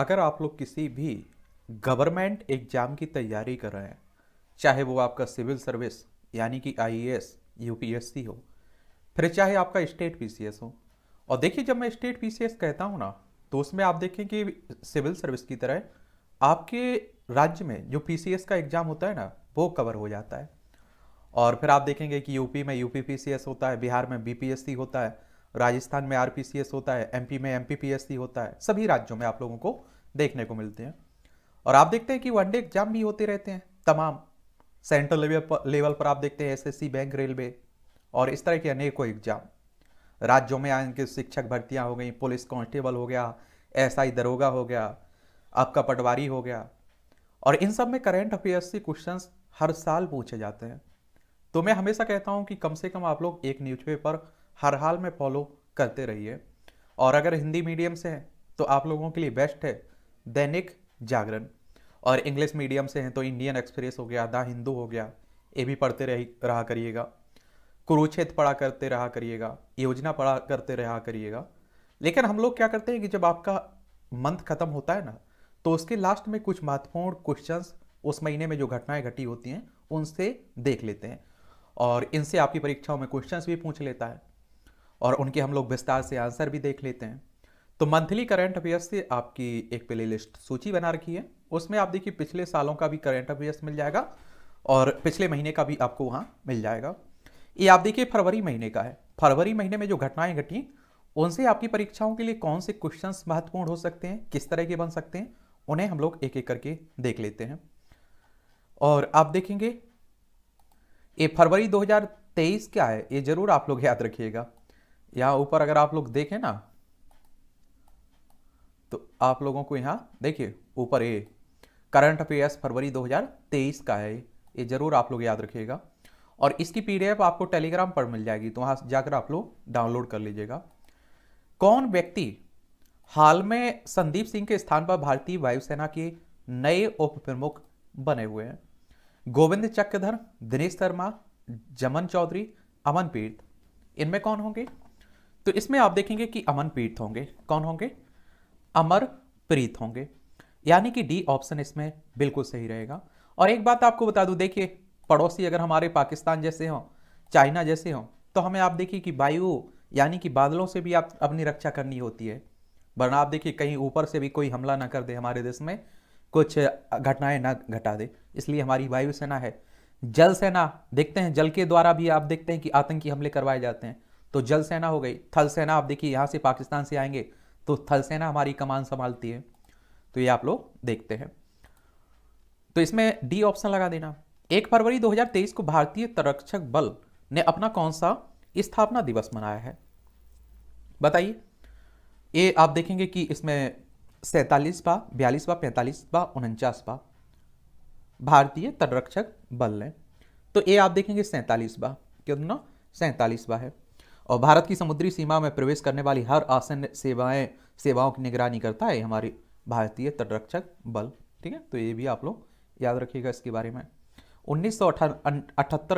अगर आप लोग किसी भी गवर्नमेंट एग्ज़ाम की तैयारी कर रहे हैं चाहे वो आपका सिविल सर्विस यानी कि आईएएस यूपीएससी हो फिर चाहे आपका स्टेट पीसीएस हो और देखिए जब मैं स्टेट पीसीएस कहता हूँ ना तो उसमें आप देखें कि सिविल सर्विस की तरह आपके राज्य में जो पीसीएस का एग्ज़ाम होता है ना वो कवर हो जाता है और फिर आप देखेंगे कि यूपी में यूपी पीसीएस होता है बिहार में बीपीएससी होता है राजस्थान में आरपीसीएस होता है एमपी में एमपीपीएससी होता है सभी राज्यों में आप लोगों को देखने को मिलते हैं और आप देखते हैं कि वनडे एग्जाम भी होते रहते हैं तमाम सेंट्रल लेवल पर लेवल पर आप देखते हैं एसएससी बैंक रेलवे और इस तरह के अनेकों एग्जाम राज्यों में आएंगे शिक्षक भर्तियां हो गई पुलिस कांस्टेबल हो गया एसआई दरोगा हो गया आपका पटवारी हो गया और इन सब में करेंट अफेयर्स के क्वेश्चन हर साल पूछे जाते हैं तो मैं हमेशा कहता हूँ कि कम से कम आप लोग एक न्यूज़पेपर हर हाल में फॉलो करते रहिए और अगर हिंदी मीडियम से हैं तो आप लोगों के लिए बेस्ट है दैनिक जागरण और इंग्लिश मीडियम से हैं तो इंडियन एक्सप्रेस हो गया द हिंदू हो गया ये भी पढ़ते रह, रहा करिएगा कुरुक्षेत्र पढ़ा करते रहा करिएगा योजना पढ़ा करते रहा करिएगा लेकिन हम लोग क्या करते हैं कि जब आपका मंथ खत्म होता है ना तो उसके लास्ट में कुछ महत्वपूर्ण क्वेश्चंस उस महीने में जो घटनाएं घटी होती हैं उनसे देख लेते हैं और इनसे आपकी परीक्षाओं में क्वेश्चंस भी पूछ लेता है और उनके हम लोग विस्तार से आंसर भी देख लेते हैं तो मंथली करंट अफेयर्स से आपकी एक प्ले लिस्ट सूची बना रखी है उसमें आप देखिए पिछले सालों का भी करंट अफेयर्स मिल जाएगा और पिछले महीने का भी आपको वहाँ मिल जाएगा ये आप देखिए फरवरी महीने का है फरवरी महीने में जो घटनाएं घटी उनसे आपकी परीक्षाओं के लिए कौन से क्वेश्चन महत्वपूर्ण हो सकते हैं किस तरह के बन सकते हैं उन्हें हम लोग एक एक करके देख लेते हैं और आप देखेंगे ये फरवरी 2023 क्या है ये जरूर आप लोग याद रखिएगा यहां ऊपर अगर आप लोग देखें ना तो आप लोगों को यहाँ देखिए ऊपर ये करंट अफेयर्स फरवरी 2023 का है ये ज़रूर आप लोग याद रखिएगा और इसकी पीडीएफ आपको टेलीग्राम पर मिल जाएगी तो वहां जाकर आप लोग डाउनलोड कर लीजिएगा कौन व्यक्ति हाल में संदीप सिंह के स्थान पर भारतीय वायुसेना के नए उप प्रमुख बने हुए हैं गोविंद चक्रधर दिनेश शर्मा जमन चौधरी अमनप्रीत इनमें कौन होंगे तो इसमें आप देखेंगे कि प्रीत होंगे कौन होंगे अमर प्रीत होंगे यानी कि डी ऑप्शन इसमें बिल्कुल सही रहेगा और एक बात आपको बता दूं देखिए पड़ोसी अगर हमारे पाकिस्तान जैसे हों चाइना जैसे हों तो हमें आप देखिए कि वायु यानी कि बादलों से भी आप अपनी रक्षा करनी होती है वरना आप देखिए कहीं ऊपर से भी कोई हमला ना कर दे हमारे देश में कुछ घटनाएं ना घटा दे इसलिए हमारी वायुसेना है जल सेना देखते हैं जल के द्वारा भी आप देखते हैं कि आतंकी हमले करवाए जाते हैं तो जल सेना हो गई थल सेना आप देखिए यहाँ से पाकिस्तान से आएंगे तो थल सेना हमारी कमान संभालती है तो ये आप लोग देखते हैं तो इसमें डी ऑप्शन लगा देना एक फरवरी 2023 को भारतीय तटरक्षक बल ने अपना कौन सा स्थापना दिवस मनाया है बताइए ये आप देखेंगे कि इसमें सैतालीस बा बा बयालीस पैंतालीस बा उनचास बा भारतीय तटरक्षक बल ने तो ये आप देखेंगे बा ना सैंतालीस बा है और भारत की समुद्री सीमा में प्रवेश करने वाली हर आसन सेवाएं सेवाओं की निगरानी करता है हमारी भारतीय तटरक्षक बल ठीक है तो ये भी आप लोग याद रखिएगा इसके बारे में उन्नीस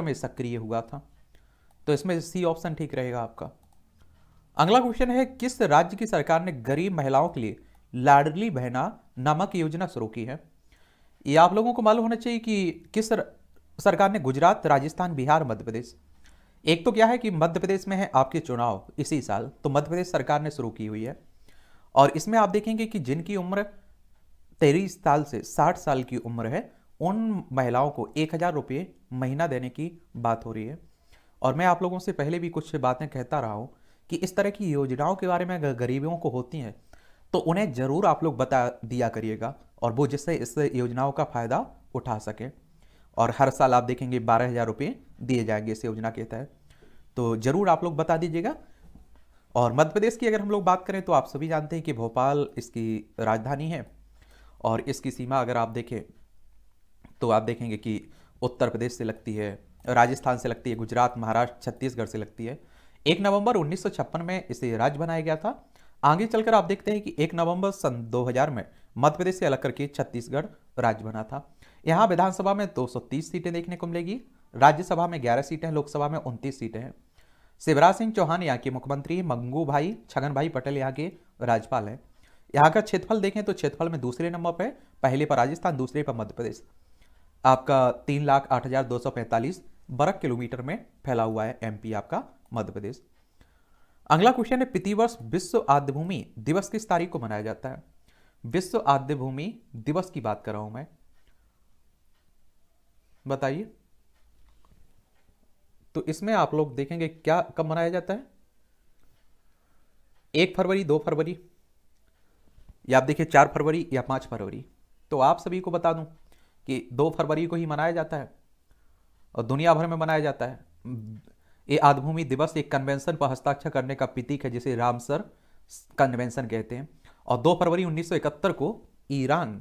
में सक्रिय हुआ था तो इसमें सी ऑप्शन ठीक रहेगा आपका अगला क्वेश्चन है किस राज्य की सरकार ने गरीब महिलाओं के लिए लाडली बहना नामक योजना शुरू की है ये आप लोगों को मालूम होना चाहिए कि किस सरकार ने गुजरात राजस्थान बिहार मध्य प्रदेश एक तो क्या है कि मध्य प्रदेश में है आपके चुनाव इसी साल तो मध्य प्रदेश सरकार ने शुरू की हुई है और इसमें आप देखेंगे कि जिनकी उम्र तेईस साल से साठ साल की उम्र है उन महिलाओं को एक हज़ार रुपये महीना देने की बात हो रही है और मैं आप लोगों से पहले भी कुछ बातें कहता रहा हूँ कि इस तरह की योजनाओं के बारे में अगर गरीबों को होती हैं तो उन्हें ज़रूर आप लोग बता दिया करिएगा और वो जिससे इस योजनाओं का फ़ायदा उठा सकें और हर साल आप देखेंगे बारह हज़ार रुपये दिए जाएंगे इस योजना के तहत तो ज़रूर आप लोग बता दीजिएगा और मध्य प्रदेश की अगर हम लोग बात करें तो आप सभी जानते हैं कि भोपाल इसकी राजधानी है और इसकी सीमा अगर आप देखें तो आप देखेंगे कि उत्तर प्रदेश से लगती है राजस्थान से लगती है गुजरात महाराष्ट्र छत्तीसगढ़ से लगती है एक नवंबर उन्नीस में इसे राज्य बनाया गया था आगे चलकर आप देखते हैं कि एक नवंबर सन 2000 में मध्य प्रदेश से अलग करके छत्तीसगढ़ राज्य बना था यहाँ विधानसभा में 230 सीटें देखने को मिलेगी राज्यसभा में 11 सीटें हैं लोकसभा में उनतीस सीटें हैं शिवराज सिंह चौहान यहाँ के मुख्यमंत्री मंगू भाई छगन भाई पटेल यहाँ के राज्यपाल हैं यहाँ का क्षेत्रफल देखें तो क्षेत्रफल में दूसरे नंबर पर पहले पर राजस्थान दूसरे पर मध्य प्रदेश आपका तीन लाख आठ हज़ार दो सौ पैंतालीस किलोमीटर में फैला हुआ है एम आपका मध्य प्रदेश अगला क्वेश्चन है प्रतिवर्ष विश्व आद्यभूमि दिवस किस तारीख को मनाया जाता है विश्व आद्यभूमि दिवस की बात कर रहा हूं मैं बताइए तो इसमें आप लोग देखेंगे क्या कब मनाया जाता है एक फरवरी दो फरवरी या आप देखिए चार फरवरी या पांच फरवरी तो आप सभी को बता दूं कि दो फरवरी को ही मनाया जाता है और दुनिया भर में मनाया जाता है ये आदभूमि दिवस एक कन्वेंशन पर हस्ताक्षर करने का प्रतीक है जिसे रामसर कन्वेंशन कहते हैं और दो फरवरी 1971 को ईरान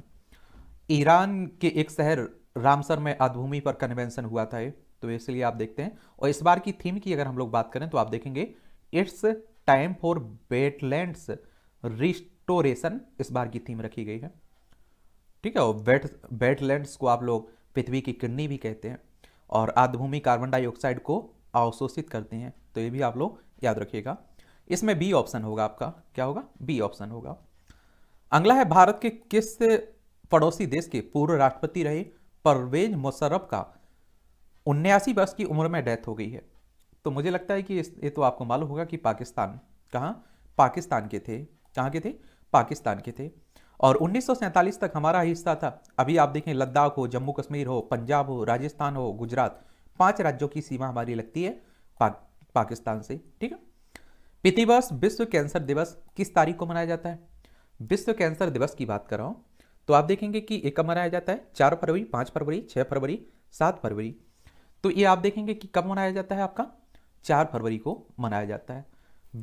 ईरान के एक शहर रामसर में अधभूमि पर कन्वेंशन हुआ था तो इसलिए आप देखते हैं और इस बार की थीम की अगर हम लोग बात करें तो आप देखेंगे it's time for wetlands restoration इस बार की थीम रखी गई है ठीक है और वेट वेटलैंड्स को आप लोग पृथ्वी की किडनी भी कहते हैं और आधभूमि कार्बन डाइऑक्साइड को अवशोषित करते हैं तो ये भी आप लोग याद रखिएगा इसमें बी ऑप्शन होगा आपका क्या होगा बी ऑप्शन होगा अगला है भारत के किस पड़ोसी देश के पूर्व राष्ट्रपति रहे परवेज मुशर्रफ का उन्यासी वर्ष की उम्र में डेथ हो गई है तो मुझे लगता है कि ये तो आपको मालूम होगा कि पाकिस्तान कहाँ पाकिस्तान के थे कहाँ के थे पाकिस्तान के थे और उन्नीस तक हमारा हिस्सा था अभी आप देखें लद्दाख हो जम्मू कश्मीर हो पंजाब हो राजस्थान हो गुजरात पांच राज्यों की सीमा हमारी लगती है पा, पाकिस्तान से ठीक है प्रतिवर्ष विश्व कैंसर दिवस किस तारीख को मनाया जाता है विश्व कैंसर दिवस की बात कर रहा हूँ तो आप देखेंगे कि एक कब मनाया जाता है चार फरवरी पाँच फरवरी छः फरवरी सात फरवरी तो ये आप देखेंगे कि कब मनाया जाता है आपका चार फरवरी को मनाया जाता है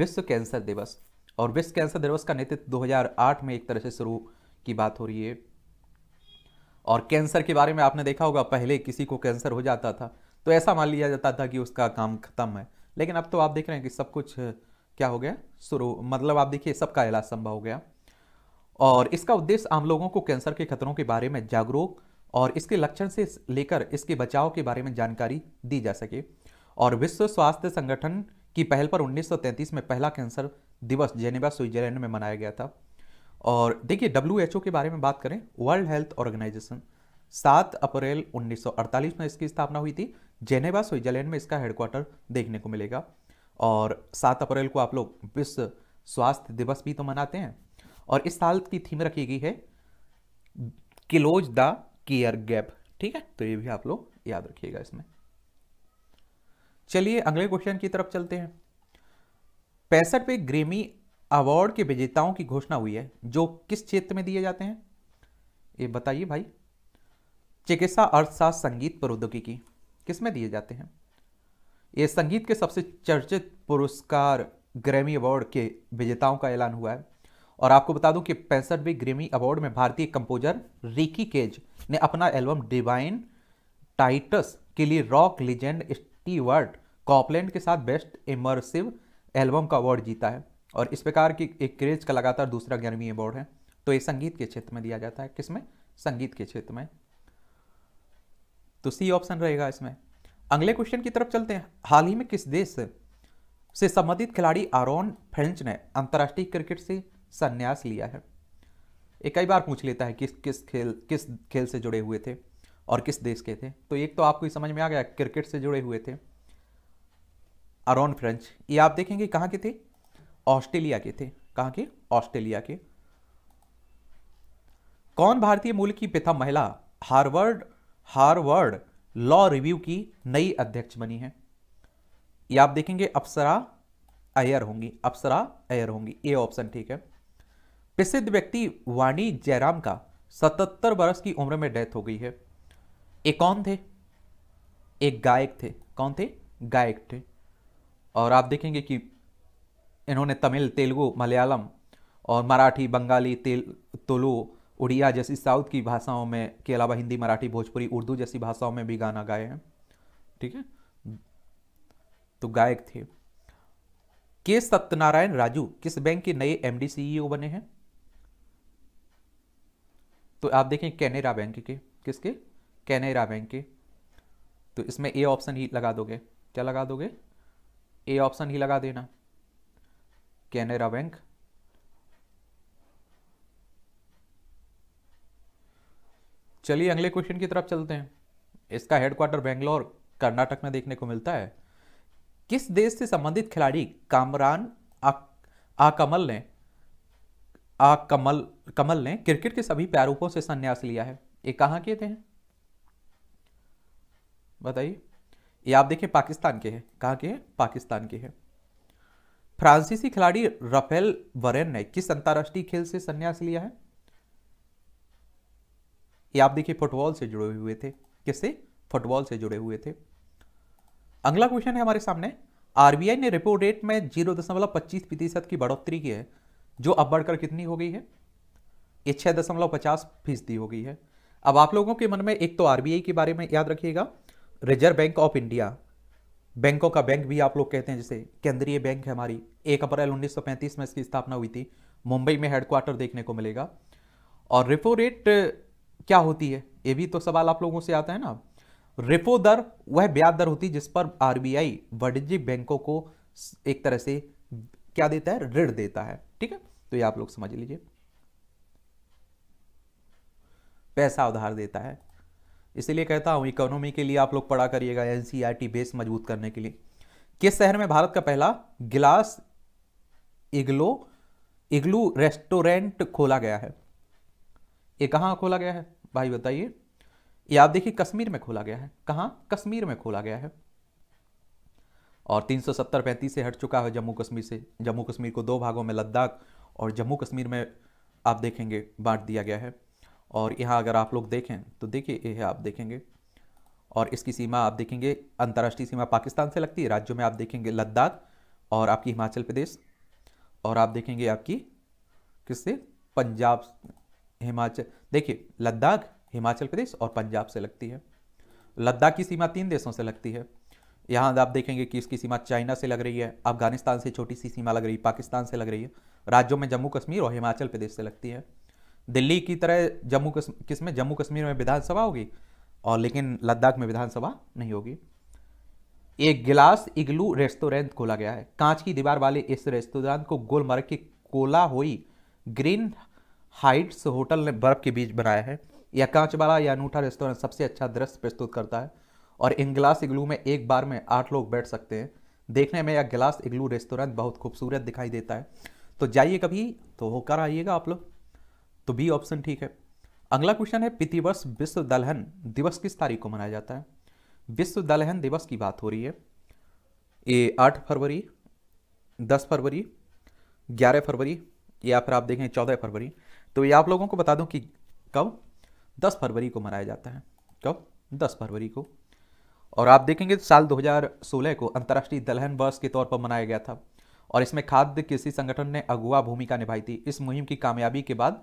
विश्व कैंसर दिवस और विश्व कैंसर दिवस का नेतृत्व 2008 में एक तरह से शुरू की बात हो रही है और कैंसर के बारे में आपने देखा होगा पहले किसी को कैंसर हो जाता था तो ऐसा मान लिया जाता था कि उसका काम खत्म है लेकिन अब तो आप देख रहे हैं कि सब कुछ क्या हो गया शुरू मतलब आप देखिए सबका इलाज संभव हो गया और इसका उद्देश्य आम लोगों को कैंसर के खतरों के बारे में जागरूक और इसके लक्षण से लेकर इसके बचाव के बारे में जानकारी दी जा सके और विश्व स्वास्थ्य संगठन की पहल पर 1933 में पहला कैंसर दिवस जेनेवा स्विट्जरलैंड में मनाया गया था और देखिए डब्ल्यू के बारे में बात करें वर्ल्ड हेल्थ ऑर्गेनाइजेशन 7 अप्रैल 1948 में इसकी स्थापना हुई थी जेनेवा स्विट्जरलैंड में इसका हेडक्वार्टर देखने को मिलेगा और 7 अप्रैल को आप लोग विश्व स्वास्थ्य दिवस भी तो मनाते हैं और इस साल की थीम रखी गई है क्लोज द केयर गैप ठीक है तो ये भी आप लोग याद रखिएगा इसमें चलिए अगले क्वेश्चन की तरफ चलते हैं पैंसठ पे ग्रेमी अवार्ड के विजेताओं की घोषणा हुई है जो किस क्षेत्र में दिए जाते हैं ये बताइए भाई चिकित्सा अर्थशास्त्र संगीत प्रौद्योगिकी किस में दिए जाते हैं ये संगीत के सबसे चर्चित पुरस्कार ग्रैमी अवार्ड के विजेताओं का ऐलान हुआ है और आपको बता दूं कि पैंसठवें ग्रेमी अवार्ड में भारतीय कंपोजर रिकी केज ने अपना एल्बम डिवाइन टाइटस के लिए रॉक लीजेंड स्टीवर्ट कॉपलैंड के साथ बेस्ट इमर्सिव एल्बम का अवार्ड जीता है और इस प्रकार की एक क्रेज का लगातार दूसरा ग्यारहवीं अवार्ड है तो ये संगीत के क्षेत्र में दिया जाता है किसमें संगीत के क्षेत्र में तो सी ऑप्शन रहेगा इसमें अगले क्वेश्चन की तरफ चलते हैं हाल ही में किस देश से संबंधित खिलाड़ी आरोन फ्रेंच ने अंतर्राष्ट्रीय क्रिकेट से संन्यास लिया है एक कई बार पूछ लेता है किस किस खेल किस खेल से जुड़े हुए थे और किस देश के थे तो एक तो आपको समझ में आ गया क्रिकेट से जुड़े हुए थे अरॉन फ्रेंच ये आप देखेंगे कहाँ के थे ऑस्ट्रेलिया के थे कहाँ के ऑस्ट्रेलिया के कौन भारतीय मूल की प्रथम महिला हार्वर्ड हार्वर्ड लॉ रिव्यू की नई अध्यक्ष बनी है ये आप देखेंगे अप्सरा अयर होंगी अप्सरा अयर होंगी ए ऑप्शन ठीक है प्रसिद्ध व्यक्ति वाणी जयराम का 77 वर्ष की उम्र में डेथ हो गई है एक कौन थे एक गायक थे कौन थे गायक थे और आप देखेंगे कि इन्होंने तमिल तेलुगु मलयालम और मराठी बंगाली तेल तुलु उड़िया जैसी साउथ की भाषाओं में के अलावा हिंदी मराठी भोजपुरी उर्दू जैसी भाषाओं में भी गाना गाए हैं ठीक है तो गायक थे के सत्यनारायण राजू किस बैंक के नए एमडी सीईओ e बने हैं तो आप देखें कैनेरा बैंक के किसके कैनेरा बैंक के तो इसमें ए ऑप्शन ही लगा दोगे क्या लगा दोगे ए ऑप्शन ही लगा देना कैनेरा बैंक चलिए अगले क्वेश्चन की तरफ चलते हैं इसका हेडक्वार्टर बेंगलोर कर्नाटक में देखने को मिलता है किस देश से संबंधित खिलाड़ी कामरान आकमल ने आ कमल कमल ने क्रिकेट के सभी प्रारूपों से संन्यास लिया है ये कहाँ के थे बताइए ये आप देखिए पाकिस्तान के हैं कहाँ के हैं पाकिस्तान के हैं फ्रांसीसी खिलाड़ी राफेल वरेन ने किस अंतर्राष्ट्रीय खेल से संन्यास लिया है ये आप देखिए फुटबॉल से जुड़े हुए थे किससे फुटबॉल से जुड़े हुए थे अगला क्वेश्चन है हमारे सामने आरबीआई ने रिपोर्ट रेट में जीरो दशमलव पच्चीस प्रतिशत की बढ़ोतरी की है जो अब बढ़कर कितनी हो गई है ये छह दशमलव पचास फीसदी हो गई है अब आप लोगों के मन में एक तो आरबीआई के बारे में याद रखिएगा रिजर्व बैंक ऑफ इंडिया बैंकों का बैंक भी आप लोग कहते हैं जैसे केंद्रीय बैंक है हमारी एक अप्रैल 1935 में इसकी स्थापना हुई थी मुंबई में हेडक्वार्टर देखने को मिलेगा और रेपो रेट क्या होती है ये भी तो सवाल आप लोगों से आता है ना रेपो दर वह ब्याज दर होती जिस पर आरबीआई वाणिज्यिक बैंकों को एक तरह से क्या देता है ऋण देता है ठीक है तो ये आप लोग समझ लीजिए पैसा उधार देता है इसीलिए कहता हूं इकोनॉमी के लिए आप लोग पढ़ा करिएगा एनसीईआरटी बेस e मजबूत करने के लिए किस शहर में भारत का पहला गिलास इग्लो इग्लू रेस्टोरेंट खोला गया है ये कहां खोला गया है भाई बताइए ये आप देखिए कश्मीर में खोला गया है कहां कश्मीर में खोला गया है और 370 सौ से हट चुका है जम्मू कश्मीर से जम्मू कश्मीर को दो भागों में लद्दाख और जम्मू कश्मीर में आप देखेंगे बांट दिया गया है और यहाँ अगर आप लोग देखें तो देखिए यह आप देखेंगे और इसकी सीमा आप देखेंगे अंतर्राष्ट्रीय सीमा पाकिस्तान से लगती है राज्यों में आप देखेंगे लद्दाख और आपकी हिमाचल प्रदेश और आप देखेंगे आपकी किससे पंजाब हिमाचल देखिए लद्दाख हिमाचल प्रदेश और पंजाब से लगती है लद्दाख की सीमा तीन देशों से लगती है यहाँ आप देखेंगे कि इसकी सीमा चाइना से लग रही है अफगानिस्तान से छोटी सी सीमा लग रही है पाकिस्तान से लग रही है राज्यों में जम्मू कश्मीर और हिमाचल प्रदेश से लगती है दिल्ली की तरह जम्मू कश्मीर किस में जम्मू कश्मीर में विधानसभा होगी और लेकिन लद्दाख में विधानसभा नहीं होगी एक गिलास इग्लू रेस्टोरेंट खोला गया है कांच की दीवार वाले इस रेस्टोरेंट को गुलमर्ग की कोला हुई ग्रीन हाइट्स होटल ने बर्फ के बीच बनाया है यह कांच वाला या अनूठा रेस्टोरेंट सबसे अच्छा दृश्य प्रस्तुत करता है और इन गिलास इग्लू में एक बार में आठ लोग बैठ सकते हैं देखने में यह गिलास इग्लू रेस्टोरेंट बहुत खूबसूरत दिखाई देता है तो जाइए कभी तो होकर आइएगा आप लोग तो बी ऑप्शन ठीक है अगला क्वेश्चन है प्रतिवर्ष विश्व दलहन दिवस किस तारीख को मनाया जाता है विश्व दलहन दिवस की बात हो रही है ये आठ फरवरी दस फरवरी ग्यारह फरवरी या फिर आप देखें चौदह फरवरी तो ये आप लोगों को बता दूं कि कब दस फरवरी को मनाया जाता है कब दस फरवरी को और आप देखेंगे साल 2016 को अंतर्राष्ट्रीय दलहन वर्ष के तौर पर मनाया गया था और इसमें खाद्य कृषि संगठन ने अगुआ भूमिका निभाई थी इस मुहिम की कामयाबी के बाद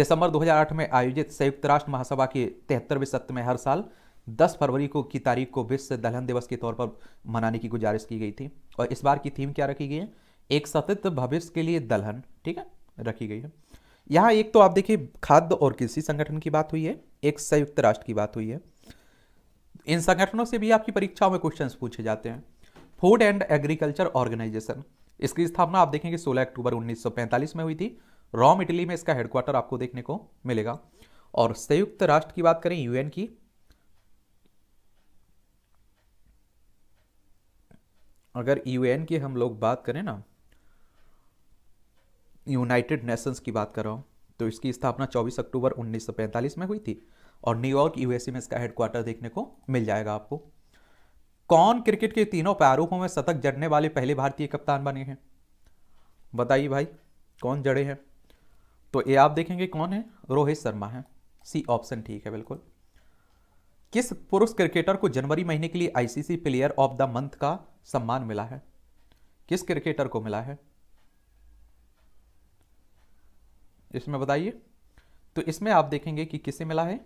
दिसंबर 2008 में आयोजित संयुक्त राष्ट्र महासभा के तिहत्तरवें सत्र में हर साल 10 फरवरी को की तारीख को विश्व दलहन दिवस के तौर पर मनाने की गुजारिश की गई थी और इस बार की थीम क्या रखी गई है एक सतत भविष्य के लिए दलहन ठीक है रखी गई है यहाँ एक तो आप देखिए खाद्य और कृषि संगठन की बात हुई है एक संयुक्त राष्ट्र की बात हुई है इन संगठनों से भी आपकी परीक्षाओं में क्वेश्चन पूछे जाते हैं फूड एंड एग्रीकल्चर ऑर्गेनाइजेशन इसकी स्थापना आप देखेंगे 16 अक्टूबर 1945 में हुई थी रोम इटली में इसका हेडक्वार्टर आपको देखने को मिलेगा और संयुक्त राष्ट्र की बात करें यूएन की अगर यूएन की हम लोग बात करें ना यूनाइटेड नेशंस की बात कर रहा हूं तो इसकी स्थापना 24 अक्टूबर 1945 में हुई थी और न्यूयॉर्क यूएसए में इसका हेडक्वार्टर देखने को मिल जाएगा आपको कौन क्रिकेट के तीनों प्रारूपों में शतक जड़ने वाले पहले भारतीय कप्तान बने हैं बताइए भाई कौन जड़े हैं तो ये आप देखेंगे कौन है रोहित शर्मा है सी ऑप्शन ठीक है बिल्कुल किस पुरुष क्रिकेटर को जनवरी महीने के लिए ICC player of the month का सम्मान मिला है किस क्रिकेटर को मिला है इसमें बताइए तो इसमें आप देखेंगे कि किसे मिला है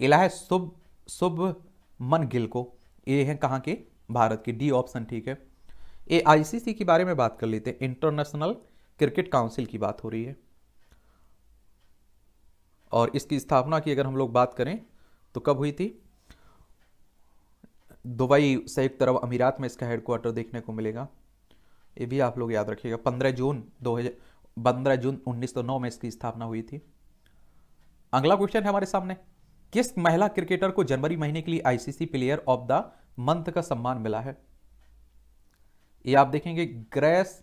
इला है शुभ शुभ मन गिल को ये हैं कहाँ के भारत के डी ऑप्शन ठीक है ए आईसीसी के बारे में बात कर लेते हैं इंटरनेशनल क्रिकेट काउंसिल की बात हो रही है और इसकी स्थापना की अगर हम लोग बात करें तो कब हुई थी दुबई संयुक्त अरब अमीरात में इसका हेडक्वार्टर देखने को मिलेगा ये भी आप लोग याद रखिएगा पंद्रह जून दो हज़ार पंद्रह जून 1909 में इसकी स्थापना हुई थी अगला क्वेश्चन है हमारे सामने किस महिला क्रिकेटर को जनवरी महीने के लिए ICC player of the month का सम्मान मिला है ये आप देखेंगे ग्रेस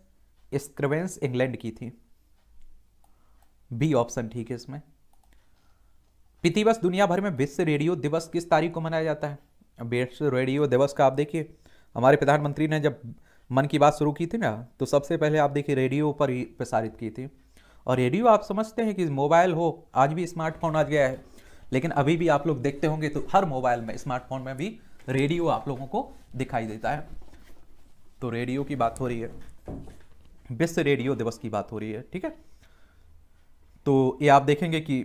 स्क्रिवेंस इंग्लैंड की थी बी ऑप्शन ठीक है इसमें पितिवस दुनिया भर में विश्व रेडियो दिवस किस तारीख को मनाया जाता है विश्व रेडियो दिवस का आप देखिए हमारे प्रधानमंत्री ने जब मन की बात शुरू की थी ना तो सबसे पहले आप देखिए रेडियो पर ही प्रसारित की थी और रेडियो आप समझते हैं कि मोबाइल हो आज भी स्मार्टफोन आ गया है लेकिन अभी भी आप लोग देखते होंगे तो हर मोबाइल में स्मार्टफोन में भी रेडियो आप लोगों को दिखाई देता है तो रेडियो की बात हो रही है विश्व रेडियो दिवस की बात हो रही है ठीक है तो ये आप देखेंगे कि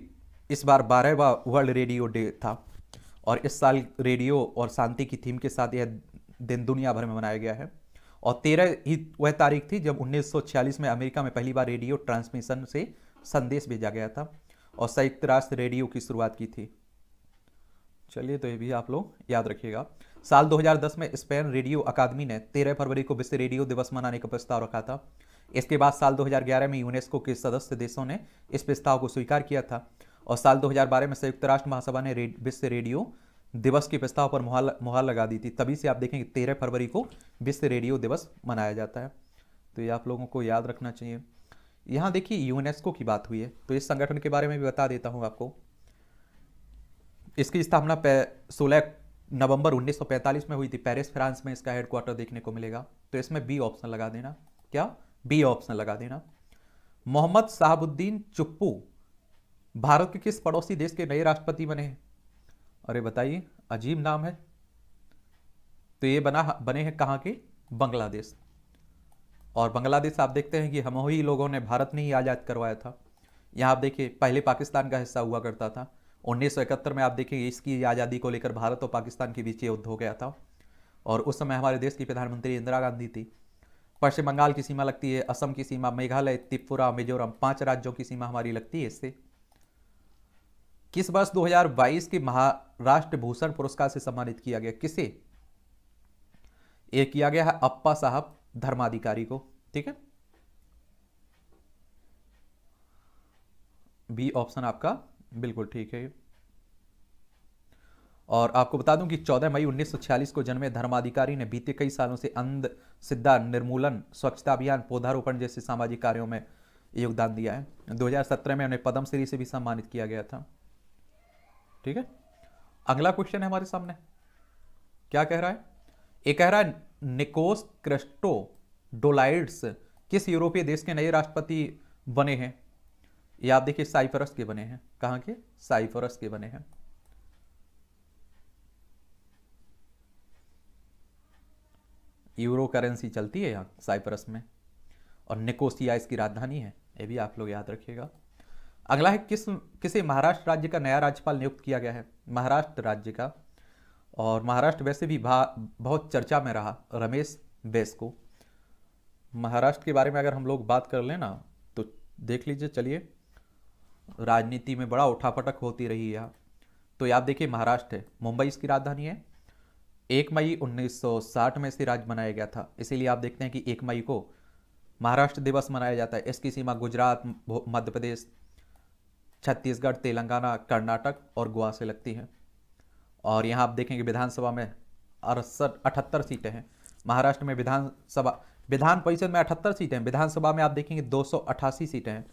इस बार बारहवा वर्ल्ड रेडियो डे था और इस साल रेडियो और शांति की थीम के साथ यह दिन दुनिया भर में मनाया गया है और तेरह ही वह तारीख थी जब 1946 में अमेरिका में पहली बार रेडियो ट्रांसमिशन से संदेश भेजा गया था और संयुक्त राष्ट्र रेडियो की शुरुआत की थी चलिए तो ये भी आप लोग याद रखिएगा साल 2010 में स्पेन रेडियो अकादमी ने 13 फरवरी को विश्व रेडियो दिवस मनाने का प्रस्ताव रखा था इसके बाद साल 2011 में यूनेस्को के सदस्य देशों ने इस प्रस्ताव को स्वीकार किया था और साल 2012 में संयुक्त राष्ट्र महासभा ने विश्व रेडियो दिवस के प्रस्ताव पर मुहाल मुहर लगा दी थी तभी से आप देखेंगे तेरह फरवरी को विश्व रेडियो दिवस मनाया जाता है तो ये आप लोगों को याद रखना चाहिए यहाँ देखिए यूनेस्को की बात हुई है तो इस संगठन के बारे में भी बता देता हूँ आपको इसकी स्थापना सोलह नवंबर 1945 में हुई थी पेरिस फ्रांस में इसका हेडक्वार्टर देखने को मिलेगा तो इसमें बी ऑप्शन लगा देना क्या बी ऑप्शन लगा देना मोहम्मद साहबुद्दीन चुप्पू भारत के किस पड़ोसी देश के नए राष्ट्रपति बने हैं अरे बताइए अजीब नाम है तो ये बना बने हैं कहाँ के बांग्लादेश और बांग्लादेश आप देखते हैं कि ही लोगों ने भारत ने ही आज़ाद करवाया था यहाँ आप देखिए पहले पाकिस्तान का हिस्सा हुआ करता था उन्नीस में आप देखिए इसकी आज़ादी को लेकर भारत और पाकिस्तान के बीच युद्ध हो गया था और उस समय हमारे देश की प्रधानमंत्री इंदिरा गांधी थी पश्चिम बंगाल की सीमा लगती है असम की सीमा मेघालय त्रिपुरा मिजोरम पांच राज्यों की सीमा हमारी लगती है इससे किस वर्ष 2022 के महाराष्ट्र भूषण पुरस्कार से सम्मानित किया गया किसे ये किया गया है अप्पा साहब धर्माधिकारी को ठीक है बी ऑप्शन आपका बिल्कुल ठीक है और आपको बता दूं कि 14 मई 1946 को जन्मे धर्माधिकारी ने बीते कई सालों से अंध सिद्धा निर्मूलन स्वच्छता अभियान पौधारोपण जैसे सामाजिक कार्यों में योगदान दिया है 2017 में उन्हें पद्म श्री से भी सम्मानित किया गया था ठीक है अगला क्वेश्चन है हमारे सामने क्या कह रहा है ये कह रहा है निकोस क्रिस्टो डोलाइड्स किस यूरोपीय देश के नए राष्ट्रपति बने हैं याद आप देखिए साइप्रस के बने हैं कहां के साइप्रस के बने हैं यूरो करेंसी चलती है यहां साइप्रस में और निकोसिया इसकी राजधानी है ये भी आप लोग याद रखिएगा अगला है किस किसे महाराष्ट्र राज्य का नया राज्यपाल नियुक्त किया गया है महाराष्ट्र राज्य का और महाराष्ट्र वैसे भी बहुत चर्चा में रहा रमेश बैस को महाराष्ट्र के बारे में अगर हम लोग बात कर लें ना तो देख लीजिए चलिए राजनीति में बड़ा उठापटक होती रही है तो याद देखिए महाराष्ट्र है मुंबई इसकी राजधानी है एक मई 1960 में इसे राज्य बनाया गया था इसीलिए आप देखते हैं कि एक मई को महाराष्ट्र दिवस मनाया जाता है इसकी सीमा गुजरात मध्य प्रदेश छत्तीसगढ़ तेलंगाना कर्नाटक और गोवा से लगती है और यहाँ आप देखेंगे विधानसभा में अड़सठ अठहत्तर सीटें हैं महाराष्ट्र में विधानसभा विधान परिषद में अठहत्तर सीटें हैं विधानसभा में आप देखेंगे दो सीटें हैं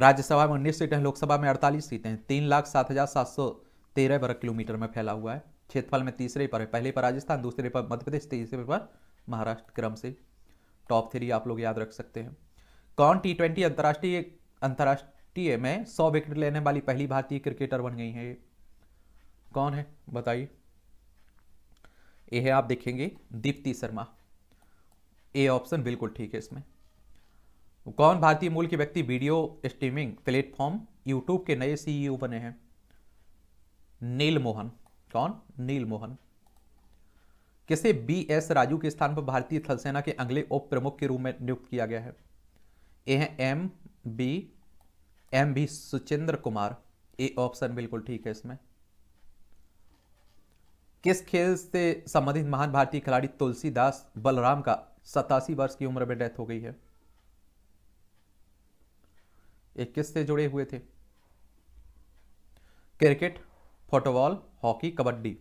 राज्यसभा में उन्नीस सीटें हैं लोकसभा में अड़तालीस सीटें हैं तीन लाख सात हज़ार सात सौ तेरह वर्ग किलोमीटर में फैला हुआ है क्षेत्रफल में तीसरे पर है पहले पर राजस्थान दूसरे पर मध्य प्रदेश तीसरे पर महाराष्ट्र क्रम से टॉप थ्री आप लोग याद रख सकते हैं कौन टी ट्वेंटी अंतर्राष्ट्रीय अंतर्राष्ट्रीय में सौ विकेट लेने वाली पहली भारतीय क्रिकेटर बन गई हैं कौन है बताइए ए है आप देखेंगे दीप्ति शर्मा ए ऑप्शन बिल्कुल ठीक है इसमें कौन भारतीय मूल के व्यक्ति वीडियो स्ट्रीमिंग प्लेटफॉर्म यूट्यूब के नए सीईओ e बने हैं नील मोहन कौन नील मोहन किसे बी एस राजू के स्थान पर भारतीय थलसेना के अगले उप प्रमुख के रूप में नियुक्त किया गया है ए है M B M B Suchendra Kumar A option बिल्कुल ठीक है इसमें किस खेल से संबंधित महान भारतीय खिलाड़ी तुलसीदास बलराम का सतासी वर्ष की उम्र में डेथ हो गई है एक किस से जुड़े हुए थे क्रिकेट फुटबॉल हॉकी कबड्डी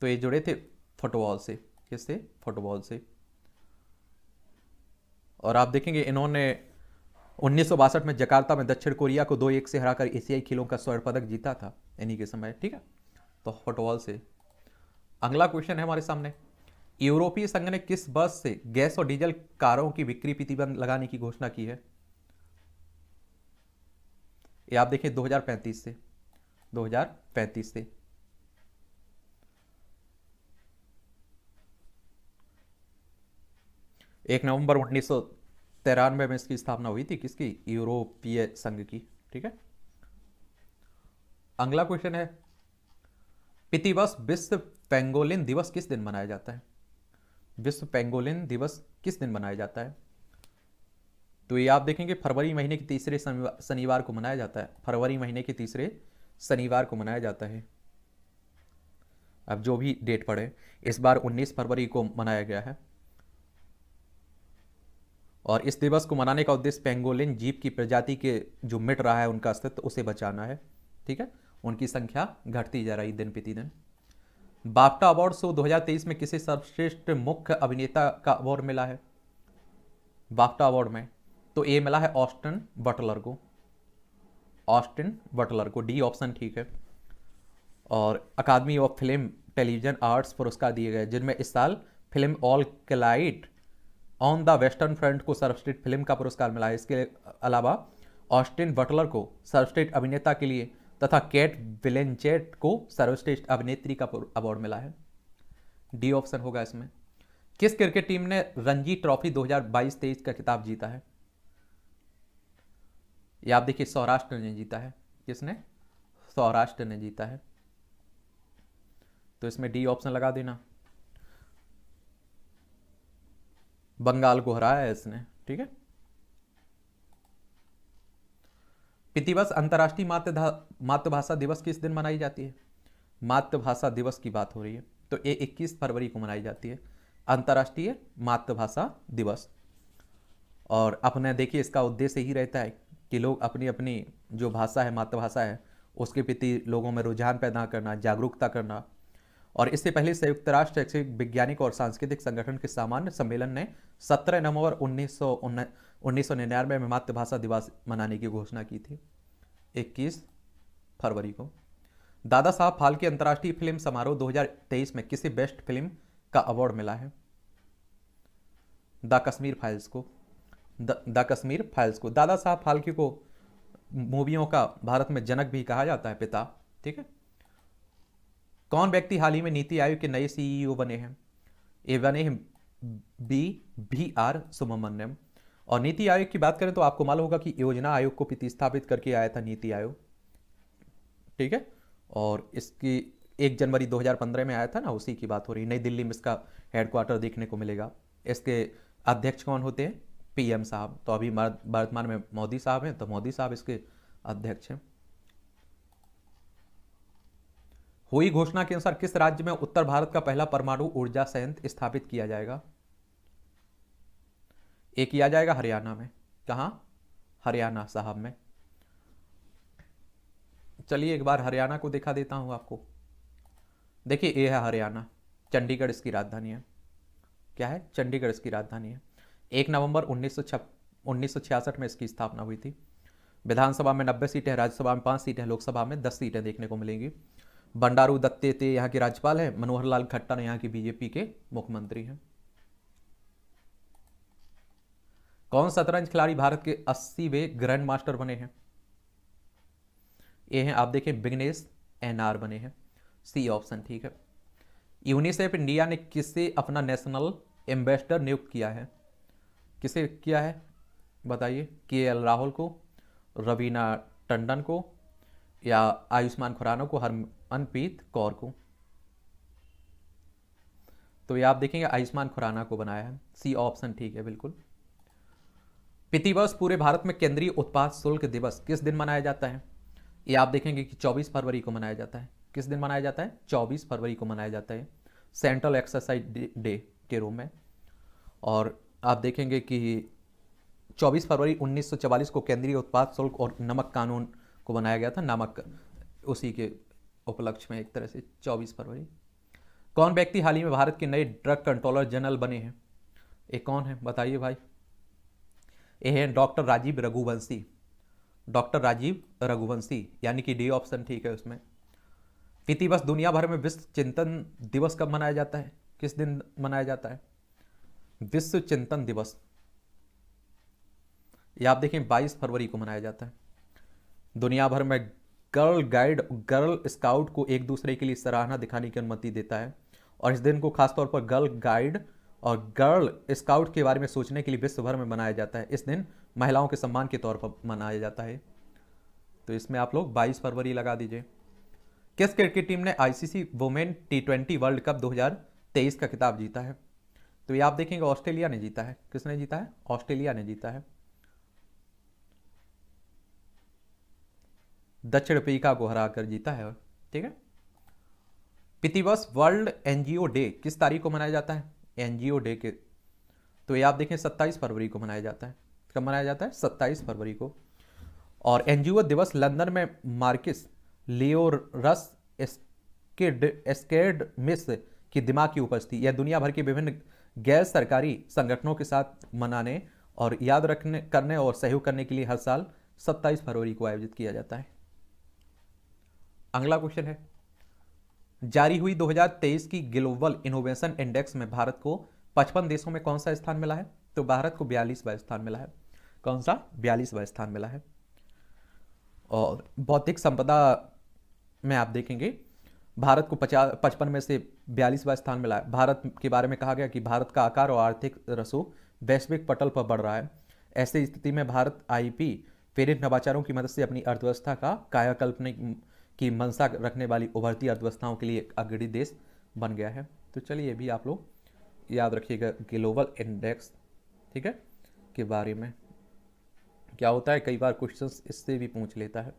तो ये जुड़े थे फुटबॉल से किससे फुटबॉल से और आप देखेंगे इन्होंने उन्नीस में जकार्ता में दक्षिण कोरिया को दो एक से हराकर एशियाई खेलों का स्वर्ण पदक जीता था इन्हीं के समय ठीक है तो फुटबॉल से अगला क्वेश्चन है हमारे सामने यूरोपीय संघ ने किस बस से गैस और डीजल कारों की बिक्री प्रतिबंध लगाने की घोषणा की है ये आप देखें 2035 से 2035 से एक नवंबर उन्नीस तिरानवे में इसकी स्थापना हुई थी किसकी यूरोपीय संघ की ठीक है अगला क्वेश्चन है प्रतिवर्ष विश्व पेंगोलिन दिवस किस दिन मनाया जाता है विश्व पेंगोलिन दिवस किस दिन मनाया जाता है तो ये आप देखेंगे फरवरी महीने के तीसरे शनिवार को मनाया जाता है फरवरी महीने के तीसरे शनिवार को मनाया जाता है अब जो भी डेट पड़े इस बार 19 फरवरी को मनाया गया है और इस दिवस को मनाने का उद्देश्य पेंगोलिन जीप की प्रजाति के जो मिट रहा है उनका अस्तित्व उसे बचाना है ठीक है उनकी संख्या घटती जा रही दिन प्रतिदिन बाफ्टा अवार्ड शो 2023 में किसे सर्वश्रेष्ठ मुख्य अभिनेता का अवार्ड मिला है बाफ्टा अवार्ड में तो ए मिला है ऑस्टिन बटलर को ऑस्टिन बटलर को डी ऑप्शन ठीक है और Academy of Film Television Arts पुरस्कार दिए गए जिनमें इस साल film All Quiet on the Western Front को सर्वश्रेष्ठ फिल्म का पुरस्कार मिला है इसके अलावा ऑस्टिन बटलर को सर्वश्रेष्ठ अभिनेता के लिए तथा कैट विलेंचेट को सर्वश्रेष्ठ अभिनेत्री का अवार्ड मिला है डी ऑप्शन होगा इसमें किस क्रिकेट टीम ने रणजी ट्रॉफी 2022-23 का खिताब जीता है या आप देखिए सौराष्ट्र ने जीता है किसने सौराष्ट्र ने जीता है तो इसमें डी ऑप्शन लगा देना बंगाल को हराया है इसने ठीक है प्रतिवर्ष अंतर्राष्ट्रीय मातृ मातृभाषा दिवस किस दिन मनाई जाती है मातृभाषा दिवस की बात हो रही है तो ये 21 फरवरी को मनाई जाती है अंतर्राष्ट्रीय मातृभाषा दिवस और अपने देखिए इसका उद्देश्य ही रहता है कि लोग अपनी अपनी जो भाषा है मातृभाषा है उसके प्रति लोगों में रुझान पैदा करना जागरूकता करना और इससे पहले संयुक्त राष्ट्र शैक्षिक वैज्ञानिक और सांस्कृतिक संगठन के सामान्य सम्मेलन ने 17 नवंबर उन्नीस सौ निन्यानवे में मातृभाषा दिवस मनाने की घोषणा की थी 21 फरवरी को दादा साहब फाल्के अंतर्राष्ट्रीय फिल्म समारोह 2023 में किसी बेस्ट फिल्म का अवार्ड मिला है द कश्मीर फाइल्स को द कश्मीर फाइल्स को दादा साहब फाल्के को मूवियों का भारत में जनक भी कहा जाता है पिता ठीक है कौन व्यक्ति हाल ही में नीति आयोग के नए सीईओ e बने हैं ए बने हैं बी बी आर सुब्रमण्यम और नीति आयोग की बात करें तो आपको मालूम होगा कि योजना आयोग को प्रतिस्थापित करके आया था नीति आयोग ठीक है और इसकी एक जनवरी 2015 में आया था ना उसी की बात हो रही नई दिल्ली में इसका हेडक्वार्टर देखने को मिलेगा इसके अध्यक्ष कौन होते हैं पीएम साहब तो अभी वर्तमान में मोदी साहब हैं तो मोदी साहब इसके अध्यक्ष हैं हुई घोषणा के अनुसार किस राज्य में उत्तर भारत का पहला परमाणु ऊर्जा संयंत्र स्थापित किया जाएगा ये किया जाएगा हरियाणा में कहा हरियाणा साहब में चलिए एक बार हरियाणा को देखा देता हूं आपको देखिए ये है हरियाणा चंडीगढ़ इसकी राजधानी है क्या है चंडीगढ़ इसकी राजधानी है एक नवंबर उन्नीस सौ में इसकी स्थापना हुई थी विधानसभा में नब्बे सीटें राज्यसभा में 5 सीटें लोकसभा में दस सीटें देखने को मिलेंगी बंडारू दत्तेते यहाँ के राज्यपाल हैं मनोहर लाल खट्टर यहाँ की बीजेपी के मुख्यमंत्री हैं कौन शतरंज खिलाड़ी भारत के वे ग्रैंड मास्टर बने हैं ये हैं आप देखें बिग्नेश एनआर बने हैं सी ऑप्शन ठीक है यूनिसेफ इंडिया ने किसे अपना नेशनल एम्बेसडर नियुक्त किया है किसे किया है बताइए के एल राहुल को रवीना टंडन को या आयुष्मान खुराना को हरमनप्रीत कौर को तो ये आप देखेंगे आयुष्मान खुराना को बनाया है सी ऑप्शन ठीक है बिल्कुल प्रतिवर्ष पूरे भारत में केंद्रीय उत्पाद शुल्क दिवस किस दिन मनाया जाता है ये आप देखेंगे कि 24 फरवरी को मनाया जाता है किस दिन मनाया जाता है 24 फरवरी को मनाया जाता है सेंट्रल एक्सरसाइज डे के रूप में और आप देखेंगे कि 24 फरवरी 1944 को केंद्रीय उत्पाद शुल्क और नमक कानून को बनाया गया था नामक उसी के उपलक्ष्य में एक तरह से 24 फरवरी कौन व्यक्ति हाल ही में भारत के नए ड्रग कंट्रोलर जनरल बने हैं ये कौन है बताइए भाई ये हैं डॉक्टर राजीव रघुवंशी डॉक्टर राजीव रघुवंशी यानी कि डी ऑप्शन ठीक है उसमें इति बस दुनिया भर में विश्व चिंतन दिवस कब मनाया जाता है किस दिन मनाया जाता है विश्व चिंतन दिवस ये आप देखें 22 फरवरी को मनाया जाता है दुनिया भर में गर्ल गाइड गर्ल स्काउट को एक दूसरे के लिए सराहना दिखाने की अनुमति देता है और इस दिन को खासतौर पर गर्ल गाइड और गर्ल स्काउट के बारे में सोचने के लिए विश्व भर में मनाया जाता है इस दिन महिलाओं के सम्मान के तौर पर मनाया जाता है तो इसमें आप लोग 22 फरवरी लगा दीजिए किस क्रिकेट टीम ने ICC women T twenty World Cup 2023 का खिताब जीता है तो ये आप देखेंगे ऑस्ट्रेलिया ने जीता है किसने जीता है ऑस्ट्रेलिया ने जीता है दक्षिण अफ्रीका को हरा कर जीता है ठीक है पितिवस वर्ल्ड एनजीओ डे किस तारीख को मनाया जाता है एनजीओ डे के तो ये आप देखें 27 फरवरी को मनाया जाता है कब मनाया जाता है 27 फरवरी को और एनजीओ दिवस लंदन में मार्किस लियोरस एस्केड एस्केड मिस की दिमाग की उपस्थिति यह दुनिया भर के विभिन्न गैर सरकारी संगठनों के साथ मनाने और याद रखने करने और सहयोग करने के लिए हर साल 27 फरवरी को आयोजित किया जाता है अगला क्वेश्चन है जारी हुई 2023 की ग्लोबल इनोवेशन इंडेक्स में भारत को 55 देशों में कौन सा स्थान मिला है तो भारत को बयालीसवा स्थान मिला है कौन सा बयालीसवा स्थान मिला है और भौतिक संपदा में आप देखेंगे भारत को पचास पचपन में से बयालीसवा स्थान मिला है भारत के बारे में कहा गया कि भारत का आकार और आर्थिक रसो वैश्विक पटल पर बढ़ रहा है ऐसी स्थिति में भारत आईपी पी नवाचारों की मदद से अपनी अर्थव्यवस्था का कायाकल्पनिक की मनसा रखने वाली उभरती अर्थव्यवस्थाओं के लिए एक अग्रणी देश बन गया है तो चलिए ये भी आप लोग याद रखिएगा ग्लोबल इंडेक्स ठीक है के बारे में क्या होता है कई बार क्वेश्चन इससे भी पूछ लेता है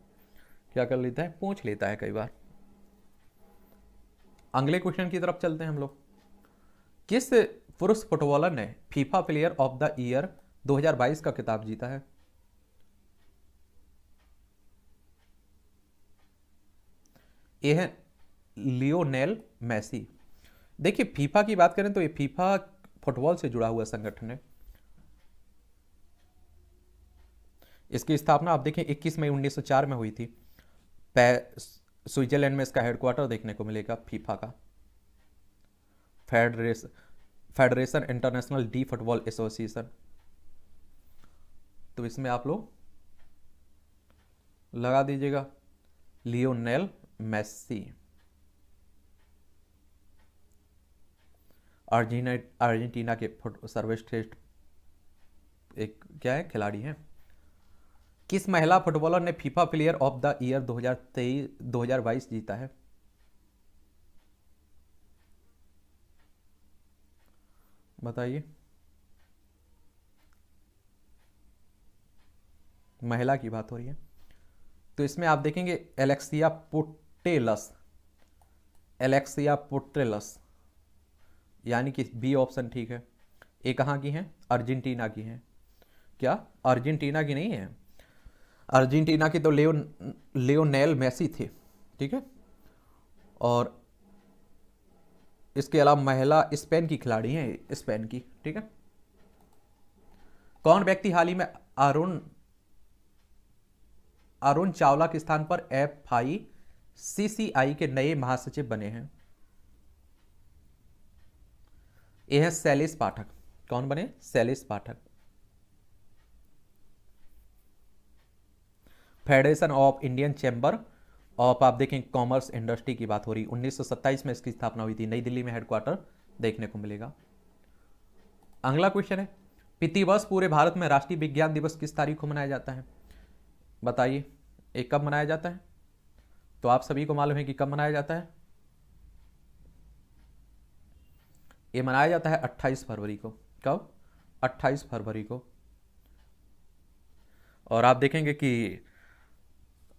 क्या कर लेता है पूछ लेता है कई बार अगले क्वेश्चन की तरफ चलते हैं हम लोग किस पुरुष फुटबॉलर ने FIFA player of the year 2022 का किताब जीता है ये है लियोनेल मैसी देखिए फीफा की बात करें तो ये फीफा फुटबॉल से जुड़ा हुआ संगठन है इसकी स्थापना आप देखें 21 मई 1904 में हुई थी स्विट्जरलैंड में इसका हेडक्वार्टर देखने को मिलेगा फीफा का federation federation international de football association तो इसमें आप लोग लगा दीजिएगा लियोनेल मेस्सी अर्जेंटीना अर्जेंटीना के सर्वश्रेष्ठ एक क्या है खिलाड़ी हैं किस महिला फुटबॉलर ने FIFA player of the year 2023 2022 जीता है बताइए महिला की बात हो रही है तो इसमें आप देखेंगे एलेक्सिया पुट पोट्रेलस एलेक्सिया पोट्रेलस यानी कि बी ऑप्शन ठीक है ये कहाँ की हैं अर्जेंटीना की हैं क्या अर्जेंटीना की नहीं है अर्जेंटीना की तो लियो लियोनेल मेसी थे ठीक है और इसके अलावा महिला स्पेन की खिलाड़ी हैं स्पेन की ठीक है कौन व्यक्ति हाल ही में अरुण अरुण चावला के स्थान पर एफ आई सीसीआई के नए महासचिव बने हैं यह है सैलिस पाठक कौन बने Sailesh Pathak Federation of Indian Chamber of आप देखें कॉमर्स इंडस्ट्री की बात हो रही 1927 में इसकी स्थापना हुई थी नई दिल्ली में हेडक्वार्टर देखने को मिलेगा अगला क्वेश्चन है प्रतिवर्ष पूरे भारत में राष्ट्रीय विज्ञान दिवस किस तारीख को मनाया जाता है बताइए ये कब मनाया जाता है तो आप सभी को मालूम है कि कब मनाया जाता है ये मनाया जाता है 28 फरवरी को कब 28 फरवरी को और आप देखेंगे कि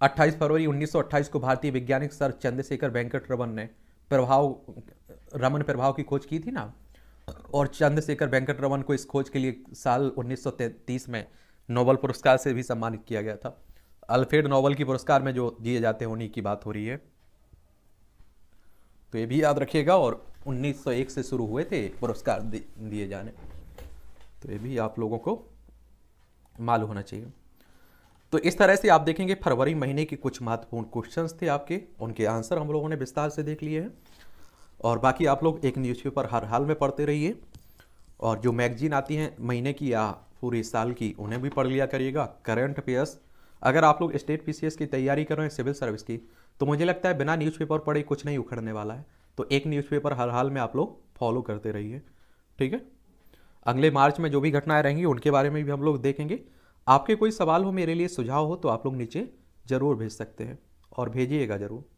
28 फरवरी 1928 को भारतीय वैज्ञानिक सर चंद्रशेखर वेंकट रमन ने प्रभाव रमन प्रभाव की खोज की थी ना और चंद्रशेखर वेंकट रमन को इस खोज के लिए साल 1930 में नोबल पुरस्कार से भी सम्मानित किया गया था अल्फ्रेड नॉवल की पुरस्कार में जो दिए जाते हैं उन्हीं की बात हो रही है तो ये भी याद रखिएगा और 1901 से शुरू हुए थे पुरस्कार दिए जाने तो ये भी आप लोगों को मालूम होना चाहिए तो इस तरह से आप देखेंगे फरवरी महीने के कुछ महत्वपूर्ण क्वेश्चंस थे आपके उनके आंसर हम लोगों ने विस्तार से देख लिए हैं और बाकी आप लोग एक न्यूज़पेपर हर हाल में पढ़ते रहिए और जो मैगजीन आती हैं महीने की या पूरे साल की उन्हें भी पढ़ लिया करिएगा करंट अफेयर्स अगर आप लोग स्टेट पीसीएस की तैयारी कर रहे हैं सिविल सर्विस की तो मुझे लगता है बिना न्यूज़पेपर पढ़े कुछ नहीं उखड़ने वाला है तो एक न्यूज़पेपर हर हाल में आप लोग फॉलो करते रहिए ठीक है अगले मार्च में जो भी घटनाएं रहेंगी उनके बारे में भी हम लोग देखेंगे आपके कोई सवाल हो मेरे लिए सुझाव हो तो आप लोग नीचे ज़रूर भेज सकते हैं और भेजिएगा ज़रूर